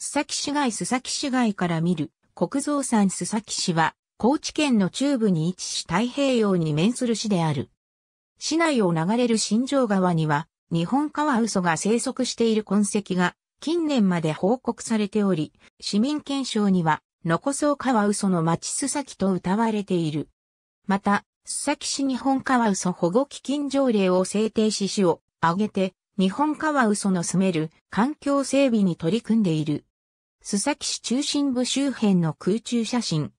須崎市街須崎市街から見る国蔵山須崎市は高知県の中部に位置し太平洋に面する市である。市内を流れる新城川には日本カワウソが生息している痕跡が近年まで報告されており、市民憲章には残そう川カワウソの町須崎と謳われている。また、須崎市日本カワウソ保護基金条例を制定し市を挙げて日本カワウソの住める環境整備に取り組んでいる。須崎市中心部周辺の空中写真。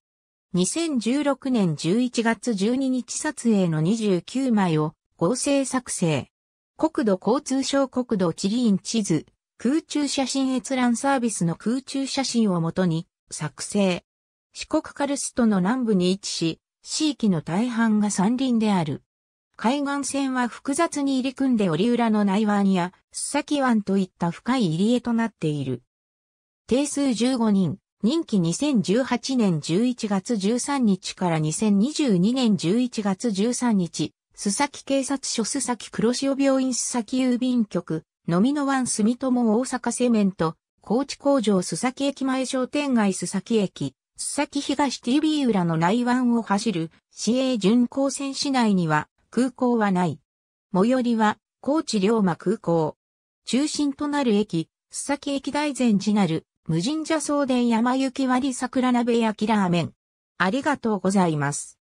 2016年11月12日撮影の29枚を合成作成。国土交通省国土地理院地図、空中写真閲覧サービスの空中写真をもとに作成。四国カルストの南部に位置し、地域の大半が山林である。海岸線は複雑に入り組んで折裏の内湾や須崎湾といった深い入り江となっている。定数15人、任期2018年11月13日から2022年11月13日、須崎警察署須崎黒潮病院須崎郵便局、のみの湾住友大阪セメント、高知工場須崎駅前商店街須崎駅、須崎東 TV 裏の内湾を走る市営巡航線市内には空港はない。最寄りは高知龍馬空港。中心となる駅、須崎駅大前寺なる無神社送電山行き割桜鍋焼きラーメン。ありがとうございます。